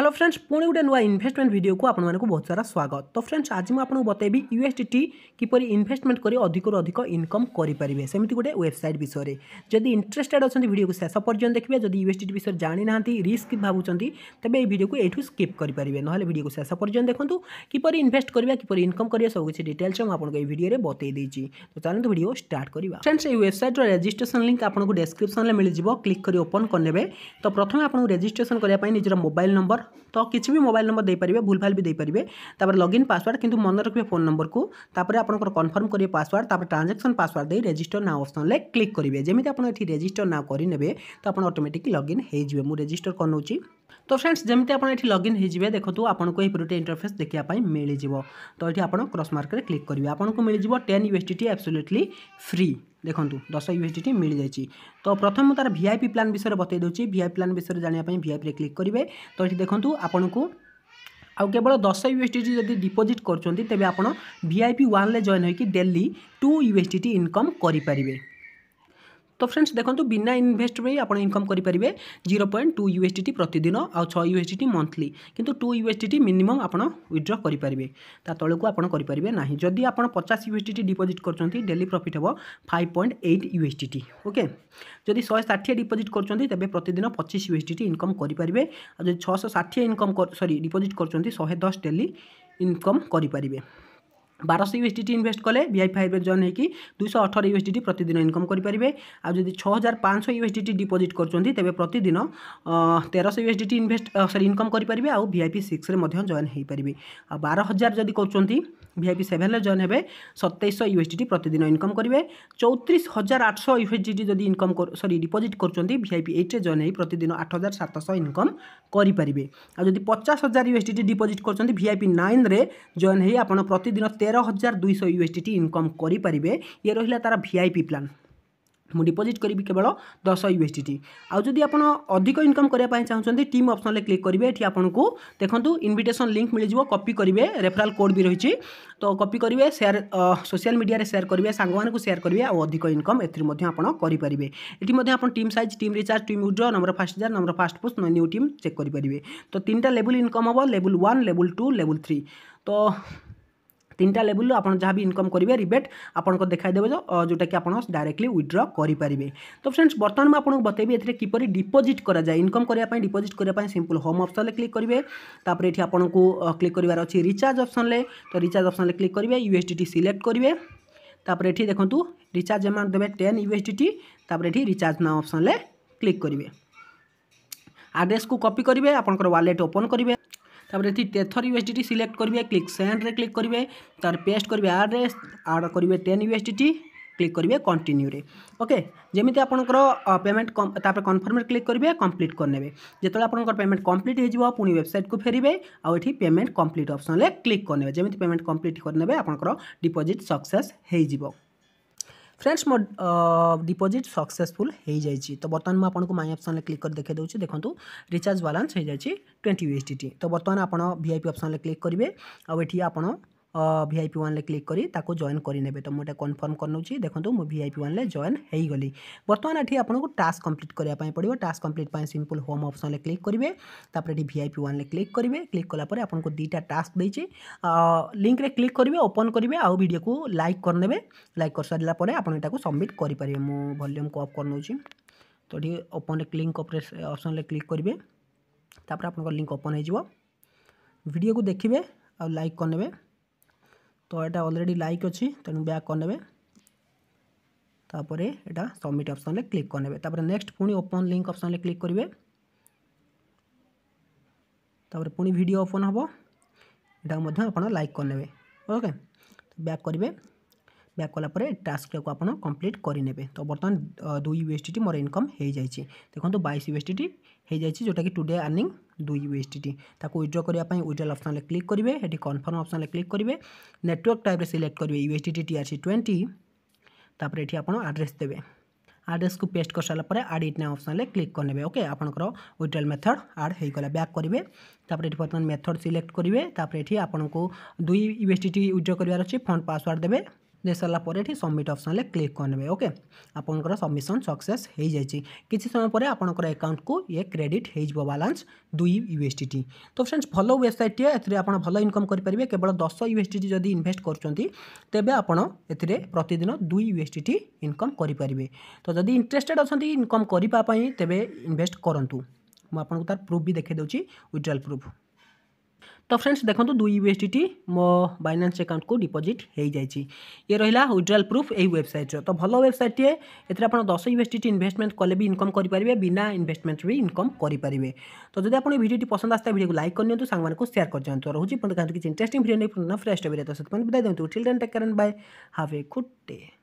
hello friends পুঁ গোটে নূয়া investment ভিডিওকে আপনার বহু সারা স্বাগত তো ফ্রেন্ডস আজ মু আপনার বতাইবি ইউএসডিটি কিপর ইনভেস্টমেন্ট করে অধিকর অধিক ইনকম করে পারে সেমিতি গোটে ওয়েবসাইট বিষয়ে যদি ইন্টারেস্টেড অনেক ভিডিওকে শেষ পর্যন্ত দেখবে যদি ইউএসডিটি বিষয়ে জানি না রিস্ক ভাবুচ্ছেন তবে এই ভিডিওকে এইটু স্কিপ করে পারে নহলে ভিডিওকে শেষ পর্যন্ত দেখুন কিপর ইনভেস্ট করা কিপর ইনকম করা সবকিছু ডিটেলস মু আপনার এই ভিডিওরে বতাই দিয়েছি তো চালু ভিডিও স্টার্ট করা ফ্রেন্ডস এই ওয়েবসাইটর রেজিষ্ট্রেসন লিঙ্ক আপনার ডেসক্রিপশনলে মিলিযোগ ক্লিক করে ওপন করে নেবে তো প্রথমে আপনার রেজিষ্ট্রেসন করা নিজের মোবাইল নম্বর ତ କିଛି ବି ମୋବାଇଲ୍ ନମ୍ବର ଦେଇପାରିବେ ଭୁଲ ଭୁଲଭାଲ ବି ଦେଇପାରିବେ ତାପରେ ଲଗ୍ଇନ୍ ପାସୱାର୍ଡ଼ କିନ୍ତୁ ମନେ ରଖିବେ ଫୋନ୍ ନମ୍ବରକୁ ତାପରେ ଆପଣଙ୍କର କନଫର୍ମ କରିବେ ପାସୱାର୍ଡ଼ ତାପରେ ଟ୍ରାଞ୍ଜାକ୍ସନ୍ ପାସୱାର୍ଡ଼ ଦେଇ ରେଜିଷ୍ଟର ନାଁ ଅପସନ୍ରେ କ୍ଲିକ୍ କରିବେ ଯେମିତି ଆପଣ ଏଠି ରେଜିଷ୍ଟର ନାଁ କରିନେବେ ତ ଆପଣ ଅଟୋମେଟିକ୍ ଲଗ୍ଇନ୍ ହୋଇଯିବେ ମୁଁ ରେଜିଷ୍ଟର କରିନେଉଛି তো ফ୍ରେଣ୍ଡସ୍ ଯେମିତି ଆପଣ ଏଠି ଲଗ୍ଇନ୍ ହୋଇଯିବେ ଦେଖନ୍ତୁ ଆପଣଙ୍କୁ ଏହିପରି ଗୋଟେ ଇଣ୍ଟରଫେସ୍ ଦେଖିବା ପାଇଁ ମିଳିଯିବ ତ ଏଠି ଆପଣ କ୍ରସ୍ ମାର୍କରେ କ୍ଲିକ୍ କରିବେ ଆପଣଙ୍କୁ ମିଳିଯିବ ten U S T absolutely free ଦେଖନ୍ତୁ ଦଶ ୟୁ ଏସ୍ ଟି ମିଳିଯାଇଛି ତ ପ୍ରଥମେ ମୁଁ ତା'ର ଭି ଆଇ ପି ପ୍ଲାନ୍ ବିଷୟରେ ବତାଇ ଦେଉଛି ଭି ଆଇ ପ୍ଲାନ୍ ବିଷୟରେ ଜାଣିବା ପାଇଁ ଭିଆଇପିରେ କ୍ଲିକ୍ କରିବେ ତ ଏଠି ଦେଖନ୍ତୁ ଆପଣଙ୍କୁ ଆଉ କେବଳ ଦଶ ୟୁ ଏସ୍ ଟି ଯଦି ଡିପୋଜିଟ୍ କରୁଛନ୍ତି ତେବେ ଆପଣ ଭି ଆଇ ପି ୱାନ୍ରେ ଜଏନ୍ ହୋଇକି daily two U S T income କରିପାରିବେ তো ଫ୍ରେଣ୍ଡସ୍ ଦେଖନ୍ତୁ ବିନା ଇନଭେଷ୍ଟରେ ଆପଣ ଇନକମ୍ କରିପାରିବେ zero point two U S T ପ୍ରତିଦିନ ଆଉ ଛଅ ୟୁ ଏସ୍ ଟି ମନ୍ଥଲି କିନ୍ତୁ two U S T minimum ଆପଣ ୱିଡ୍ର କରିପାରିବେ ତା ତଳକୁ ଆପଣ କରିପାରିବେ ନାହିଁ ଯଦି ଆପଣ ପଚାଶ ୟୁ ଏସ୍ ଟି ଡିପୋଜିଟ୍ କରୁଛନ୍ତି ଡେଲି ପ୍ରଫିଟ୍ ହେବ five point eight U S T okay ଯଦି ଶହେ ଷାଠିଏ ଡିପୋଜିଟ୍ କରୁଛନ୍ତି ତେବେ ପ୍ରତିଦିନ ପଚିଶ ୟୁ ଏସ୍ ଟି ଇନକମ୍ କରିପାରିବେ ଆଉ ଯଦି ଛଅଶହ ଷାଠିଏ ଇନକମ୍ ସରି ଡିପୋଜିଟ୍ କରୁଛନ୍ତି ଶହେ ଦଶ ଡେଲି ଇନକମ୍ କରିପାରିବେ বারোশো ইউএসডিটি ইনভেস্ট কলে ভিআই ফাইভের জয়েন হয়েকি দুইশহ অঠর ইউএসডিটি প্রতিদিন ইনকম করে আর যদি ছ হাজার পাঁচশো ইউএসডিটি ডিপোজিট করছেন তেমনি প্রতিদিন তেরশো ইউএসডিটি ইনভেস্ট সরি ইনকম করে আউ ভিআইপি সিক্সরে জয়েন হয়ে পারে আর বার হাজার যদি করছেন ভিআইপি সেভেনরে জয়েন হবে সতেইশশো ইউএসডিটি প্রতিদিন ইনকম করবে চৌত্রিশ হাজার আটশো ইউএসডিটি যদি ইনকম সরি ডিপোজিট করছেন ভিআইপি এইটরে জয়েন হয়ে প্রতিদিন আট হাজার সাতশহ ইনকম করে আর যদি পচাশ হাজার ইউএসডিটি ডিপোজিট করছেন ভিআইপি নাইনরে জয়েন হয়ে আপনার প্রতিদিন তে ତେର ହଜାର ଦୁଇଶହ ୟୁଏସ୍ଡିଟି ଇନକମ୍ କରିପାରିବେ ଇଏ ରହିଲା ତା'ର ଭିଆଇପି ପ୍ଲାନ୍ ମୁଁ ଡିପୋଜିଟ୍ କରିବି କେବଳ ଦଶ ୟୁଏସ୍ଡିଟି ଆଉ ଯଦି ଆପଣ ଅଧିକ ଇନକମ୍ କରିବା ପାଇଁ ଚାହୁଁଛନ୍ତି ଟିମ୍ ଅପସନ୍ରେ କ୍ଲିକ୍ କରିବେ ଏଠି ଆପଣଙ୍କୁ ଦେଖନ୍ତୁ ଇନଭିଟେସନ୍ ଲିଙ୍କ୍ ମିଳିଯିବ କପି କରିବେ ରେଫରାଲ୍ କୋଡ଼୍ ବି ରହିଛି ତ କପି କରିବେ ସେୟାର ସୋସିଆଲ୍ ମିଡ଼ିଆରେ ସେୟାର କରିବେ ସାଙ୍ଗମାନଙ୍କୁ ସେୟାର କରିବେ ଆଉ ଅଧିକ ଇନକମ୍ ଏଥିରୁ ମଧ୍ୟ ଆପଣ କରିପାରିବେ ଏଠି ମଧ୍ୟ ଆପଣ team size team recharge team withdraw number first recharge number first post new team check କରିପାରିବେ ତ ତିନିଟା ଲେବୁଲ୍ ଇନକମ୍ ହେବ ଲେବୁଲ୍ ୱାନ୍ ଲେବୁଲ୍ ଟୁ ଲେବୁଲ୍ ଥ୍ରୀ ତ তিনটা লেভেলରୁ ଆପଣ ଯାହା ବି ଇନକମ୍ କରିବେ ରିବେଟ୍ ଆପଣଙ୍କ ଦେଖାଇଦେବ ଯେଉଁଟାକି ଆପଣ ଡାଇରେକ୍ଟଲି ୱିଡ୍ର କରିପାରିବେ ତ ଫ୍ରେଣ୍ଡସ୍ ବର୍ତ୍ତମାନ ମୁଁ ଆପଣଙ୍କୁ ବତେଇବି ଏଥିରେ କିପରି ଡିପୋଜିଟ୍ କରାଯାଏ ଇନକମ୍ କରିବା ପାଇଁ ଡିପୋଜିଟ୍ କରିବା ପାଇଁ ସିମ୍ପଲ୍ ହୋମ୍ ଅପ୍ସନ୍ରେ କ୍ଲିକ୍ କରିବେ ତାପରେ ଏଠି ଆପଣଙ୍କୁ କ୍ଲିକ୍ କରିବାର ଅଛି ରିଚାର୍ଜ ଅପ୍ସନ୍ରେ ତ ରିଚାର୍ଜ ଅପ୍ସନ୍ରେ କ୍ଲିକ୍ କରିବେ ୟୁଏସ୍ଡିଟି ସିଲେକ୍ଟ କରିବେ ତାପରେ ଏଠି ଦେଖନ୍ତୁ ରିଚାର୍ଜ ଆମାଉଣ୍ଟ ଦେବେ ଟେନ୍ ୟୁଏସ୍ଡିଟି ତାପରେ ଏଠି ରିଚାର୍ଜ ନାଓ ଅପ୍ସନ୍ରେ କ୍ଲିକ୍ କରିବେ ଆଡ୍ରେସ୍କୁ କପି କରିବେ ଆପଣଙ୍କର ୱାଲେଟ୍ ଓପନ୍ କରିବେ তাপরে এটি তেথর ইউএসডিটি সিলেক্ট করবে ক্লিক সেন্ডরে ক্লিক করবে তার পেস্ট করবে আড্রে আড করবে টেন ইউএসডিটি ক্লিক করবে কন্টিনিউরে ওকে যেমি আপনার পেমেন্ট তাপরে কনফর্মে ক্লিক করবে কমপ্লিট করে যেত আপনার পেমেন্ট কমপ্লিট হয়ে যাব পুঁ ওয়েবসাইট কু ফেরবে আঠি পেমেন্ট কমপ্লিট অপসনলে ক্লিক করে যেমি পেমেন্ট কমপ্লিট করে নেবে আপনার ডিপোজিট সকসেস হয়ে যাব फ्रेंड्स मो डिपोजिट सक्सेसफुल हो जाइए तो बर्तमान मुझे माइ अप्सन क्लिक कर देखे दूसरी देखो रिचार्ज बालान्स हो जाए ट्वेंटी यूएसडीटी तो बर्तमान आप भिआईपी अप्सन में क्लिक करेंगे आठ आप ভিআইপি ওয়ানলে ক্লিক করে তাকে জয়েন করে নেবে তো মুটা কনফর্ম করে নেছি দেখুন মু ভিআইপি ওয়ানলে জয়েন হয়ে গলি বর্তমান এটি আপনার টাস্ক কমপ্লিট করা পড়ব টাস্ক কমপ্লিট সিম্পল হোম অপসনলে ক্লিক করবে তাপরে এটি ভিআইপি ওয়ানলে ক্লিক করবে ক্লিক কলাপরে আপনার দুইটা টাস্ক দিয়েছি লিঙ্করে ক্লিক করবে ওপন করবে আউ ভিডিওকে লাইক করে নেবে লাইক করে সারা পরে আপনার এটা सबमिट करेंगे मुझ भल्यूम को अफ कर तो ये ओपन क्लिक अपसन क्लिक करेंगे तापर आप लिंक ओपन हो वीडियो को देखिए आ लाइक करने তো এটা অলরেডি লাইক অছি তেমন ব্যাক করে তাপরে এটা সবমিট অপসনলে ক্লিক করে তাপরে নেক্সট পুঁ ওপন লিঙ্ক অপসনলে ক্লিক করবে তাপরে পুঁ ভিডিও ওপন হব এটা আপনার লাইক করে ওকে ব্যাক করবে ବ୍ୟାକ୍ କଲାପରେ ଟାସ୍କଟାକୁ ଆପଣ କମ୍ପ୍ଲିଟ୍ କରିନେବେ ତ ବର୍ତ୍ତମାନ ଦୁଇ ୟୁଏସ୍ଟି ମୋର ଇନକମ୍ ହୋଇଯାଇଛି ଦେଖନ୍ତୁ ବାଇଶ ୟୁଏସ୍ଟି ହୋଇଯାଇଛି ଯେଉଁଟାକି ଟୁଡେ ଆର୍ନିଂ ଦୁଇ ୟୁଏସ୍ଟି ତାକୁ ୱିଡ୍ର କରିବା ପାଇଁ ୱିଡ୍ରାଲ୍ ଅପ୍ସନ୍ରେ କ୍ଲିକ୍ କରିବେ ଏଠି କନଫର୍ମ ଅପ୍ସନ୍ରେ କ୍ଲିକ୍ କରିବେ ନେଟୱାର୍କ ଟାଇପ୍ରେ ସିଲେକ୍ଟ କରିବେ ୟୁଏସ୍ଟି ଟିଆର୍ସି ଟ୍ୱେଣ୍ଟି ତାପରେ ଏଠି ଆପଣ ଆଡ୍ରେସ୍ ଦେବେ ଆଡ୍ରେସ୍କୁ ପେଷ୍ଟ କରିସାରିଲା ପରେ ଆଡ଼୍ ଇଟ୍ ନାଁ ଅପ୍ସନ୍ରେ କ୍ଲିକ୍ କରିନେବେ ଓକେ ଆପଣଙ୍କର ୱିଡ୍ରାଲ୍ ମେଥଡ଼ ଆଡ଼୍ ହୋଇଗଲା ବ୍ୟାକ୍ କରିବେ ତାପରେ ଏଠି ବର୍ତ୍ତମାନ ମେଥଡ଼ ସିଲେକ୍ଟ କରିବେ ତାପରେ ଏଠି ଆପଣଙ୍କୁ ଦୁଇ ୟୁଏସ୍ଟି ୱିଡ୍ର କରିବାର ଅଛି ଫଣ୍ଡ ପାସୱାର୍ଡ଼ ଦେବେ ଦେଇ ସାରିଲା ପରେ ଏଠି ସବମିଟ୍ ଅପସନ୍ରେ କ୍ଲିକ୍ କରିନେବେ ଓକେ ଆପଣଙ୍କର ସବମିସନ୍ ସକ୍ସେସ୍ ହୋଇଯାଇଛି କିଛି ସମୟ ପରେ ଆପଣଙ୍କର ଆକାଉଣ୍ଟକୁ ଇଏ କ୍ରେଡ଼ିଟ୍ ହୋଇଯିବ ବାଲାନ୍ସ ଦୁଇ ୟୁଏସ୍ଡିଟି ତ ଫ୍ରେଣ୍ଡସ୍ ଭଲ ୱେବସାଇଟ୍ଟିଏ ଏଥିରେ ଆପଣ ଭଲ ଇନକମ୍ କରିପାରିବେ କେବଳ ଦଶ ୟୁଏସ୍ଡିଟି ଯଦି ଇନଭେଷ୍ଟ କରୁଛନ୍ତି ତେବେ ଆପଣ ଏଥିରେ ପ୍ରତିଦିନ ଦୁଇ ୟୁଏସ୍ଡିଟି ଇନକମ୍ କରିପାରିବେ ତ ଯଦି ଇଣ୍ଟରେଷ୍ଟେଡ୍ ଅଛନ୍ତି ଇନକମ୍ କରିବା ପାଇଁ ତେବେ ଇନଭେଷ୍ଟ କରନ୍ତୁ ମୁଁ ଆପଣଙ୍କୁ ତାର ପ୍ରୁଫ୍ ବି ଦେଖାଇ ଦେଉଛି ୱିଡ୍ରଲ୍ ପ୍ରୁଫ୍ তো फ्रेंड्स देखो दुई यूएसडीटी मो बैनान्स आकाउंट को डिपोजिट हो जाएगी ये रहा विड्राल प्रूफ यही वेबसाइट्र तो भल वेबसाइट ये आप दस यूएसडीटी इनभेस्टमेंट कले भी इनकम करेंगे बिना इनभेस्टमेंट भी इनकम करेंगे तो जब आप भिडियो पसंद आसता भिडियो को लाइक करनी सांग को सेयार कर दिखाँ रोज देखते किसी इंटरेस्ट भिडियो नहीं फ्रेश भिडियो तो से विदाय दिखाँ till then take bye have a good day